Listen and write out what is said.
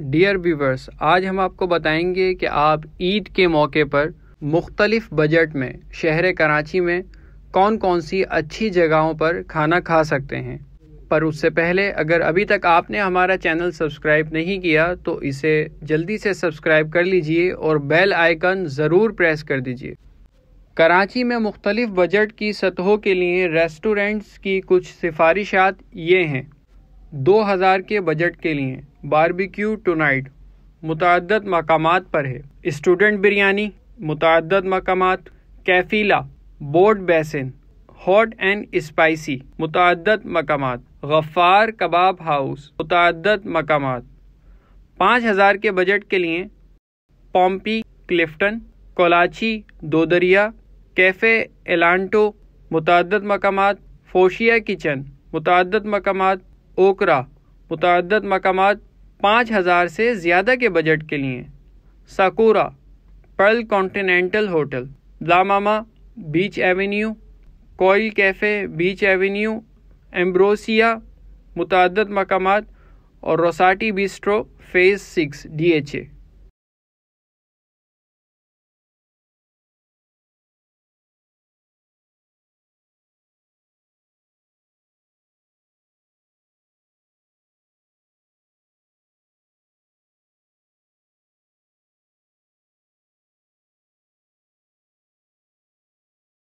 dear viewers आज हम आपको बताएंगे कि आप ईद के मौके पर मुख्तलिफ बजट में शहर कराची में कौन कौन सी अच्छी जगहों पर खाना खा सकते हैं पर उससे पहले अगर अभी तक आपने हमारा चैनल सब्सक्राइब नहीं किया तो इसे जल्दी से सब्सक्राइब कर लीजिए और बेल आइकन ज़रूर प्रेस कर दीजिए कराची में मुख्तलिफ बजट की सतहों के लिए रेस्टोरेंट्स की कुछ सिफारिशात ये हैं 2000 के बजट के लिए बारबेक्यू टुनाइट मुतद मकाम पर है स्टूडेंट बिरयानी मुतद मकाम कैफीला Boat Basin hot and spicy मुतद मकाम गफ़ार कबाब हाउस मुतद मकाम पाँच हज़ार के बजट के लिए Pompei Clifton Kolachi Do Darya cafe Aylanto मुतद मकाम फोशिया किचन मुतद मकाम ओकरा मुतद मकाम पाँच हज़ार से ज़्यादा के बजट के लिए Sakura Pearl Continental hotel La Mamma Beach Avenue Koel cafe Beach Avenue Ambrosia मुतद मकाम और Rosati bistro phase six D H ए